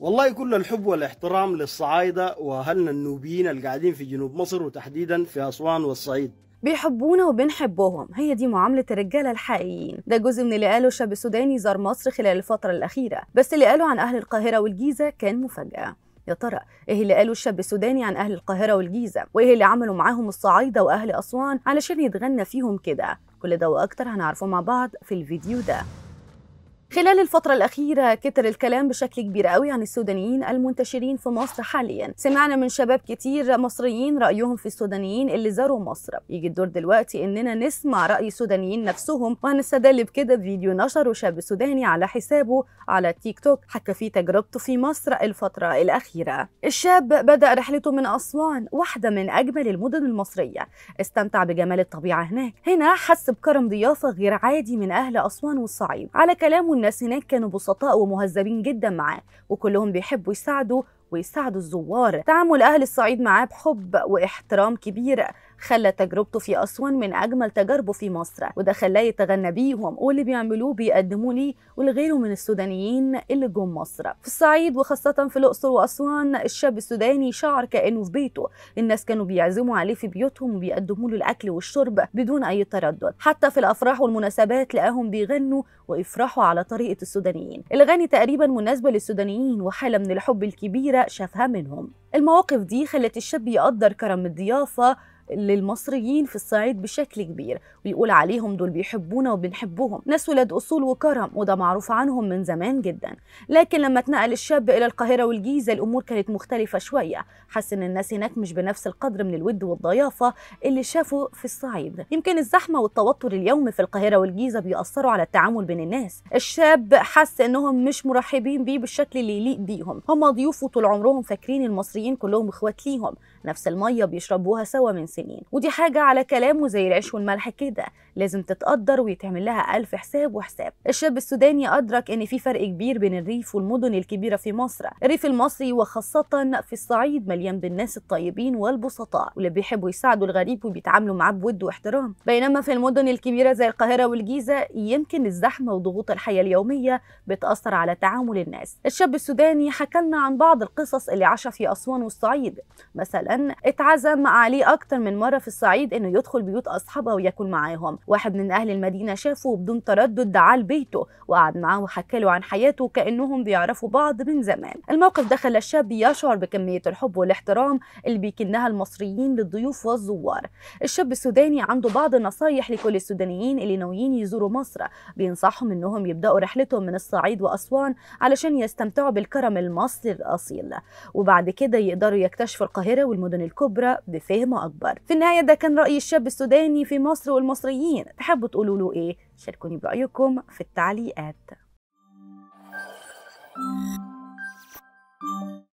والله كل الحب والاحترام للصعايدة وأهلنا النوبيين القاعدين في جنوب مصر وتحديدا في أسوان والصعيد بيحبونا وبنحبهم هي دي معاملة الرجالة الحقيقيين ده جزء من اللي قاله الشاب السوداني زار مصر خلال الفترة الأخيرة بس اللي قاله عن أهل القاهرة والجيزة كان مفاجأة يا ترى ايه اللي قاله الشاب السوداني عن اهل القاهره والجيزه وايه اللي عملوا معاهم الصعايده واهل اسوان علشان يتغنى فيهم كده كل ده واكتر هنعرفه مع بعض في الفيديو ده خلال الفترة الأخيرة كتر الكلام بشكل كبير قوي عن السودانيين المنتشرين في مصر حاليا سمعنا من شباب كتير مصريين رأيهم في السودانيين اللي زاروا مصر يجي الدور دلوقتي إننا نسمع رأي السودانيين نفسهم وهنستدل بكده بفيديو نشره شاب سوداني على حسابه على تيك توك حكى فيه تجربته في مصر الفترة الأخيرة الشاب بدأ رحلته من أسوان واحدة من أجمل المدن المصرية استمتع بجمال الطبيعة هناك هنا حس بكرم ضيافة غير عادي من أهل أسوان والصعيد على كلامه الناس هناك كانوا بسطاء ومهذبين جدا معاه وكلهم بيحبوا يساعدوا ويساعدوا الزوار تعامل أهل الصعيد معاه بحب واحترام كبير خلى تجربته في أسوان من أجمل تجاربه في مصر وده خلاه يتغنى بيهم واللي بيعملوه بيقدموا ليه ولغيره من السودانيين اللي جم مصر في الصعيد وخاصة في الأقصر وأسوان الشاب السوداني شعر كأنه في بيته الناس كانوا بيعزموا عليه في بيوتهم وبيقدموا له الأكل والشرب بدون أي تردد حتى في الأفراح والمناسبات لقاهم بيغنوا ويفرحوا على طريقة السودانيين الأغاني تقريبا مناسبة للسودانيين وحالة من الحب الكبيرة شافها منهم المواقف دي خلت الشاب يقدر كرم الضيافة للمصريين في الصعيد بشكل كبير ويقول عليهم دول بيحبونا وبنحبهم ناس ولاد أصول وكرم وده معروف عنهم من زمان جدا لكن لما اتنقل الشاب إلى القاهرة والجيزة الأمور كانت مختلفة شوية حس إن الناس هناك مش بنفس القدر من الود والضيافة اللي شافه في الصعيد يمكن الزحمة والتوتر اليومي في القاهرة والجيزة بيأثروا على التعامل بين الناس الشاب حس إنهم مش مرحبين بيه بالشكل اللي يليق بيهم هم ضيوفه طول عمرهم فاكرين المصريين كلهم إخوات ليهم نفس المية بيشربوها سوا من سنين ودي حاجة على كلامه زي العيش والملح كده لازم تتقدر ويتعمل لها ألف حساب وحساب الشاب السوداني أدرك أن في فرق كبير بين الريف والمدن الكبيرة في مصر الريف المصري وخاصة في الصعيد مليان بالناس الطيبين والبسطاء واللي بيحبوا يساعدوا الغريب وبيتعاملوا معاه بود واحترام بينما في المدن الكبيرة زي القاهرة والجيزة يمكن الزحمة وضغوط الحياة اليومية بتأثر على تعامل الناس الشاب السوداني حكى لنا عن بعض القصص اللي عاشها في أسوان والصعيد مثلا اتعزم عليه أكتر من مرة في الصعيد إنه يدخل بيوت أصحابها وياكل معاهم واحد من أهل المدينة شافه وبدون تردد دعاه لبيته وقعد معاه وحكى له عن حياته كأنهم بيعرفوا بعض من زمان الموقف ده خلى الشاب يشعر بكمية الحب والاحترام اللي بيكنها المصريين للضيوف والزوار الشاب السوداني عنده بعض النصايح لكل السودانيين اللي ناويين يزوروا مصر بينصحهم إنهم يبدأوا رحلتهم من الصعيد وأسوان علشان يستمتعوا بالكرم المصري الأصيل وبعد كده يقدروا يكتشفوا القاهرة والمدن الكبرى بفهم أكبر الاخر في النهاية ده كان رأي الشاب السوداني في مصر والمصريين تحبوا تقولوا له إيه؟ شاركوني برأيكم في التعليقات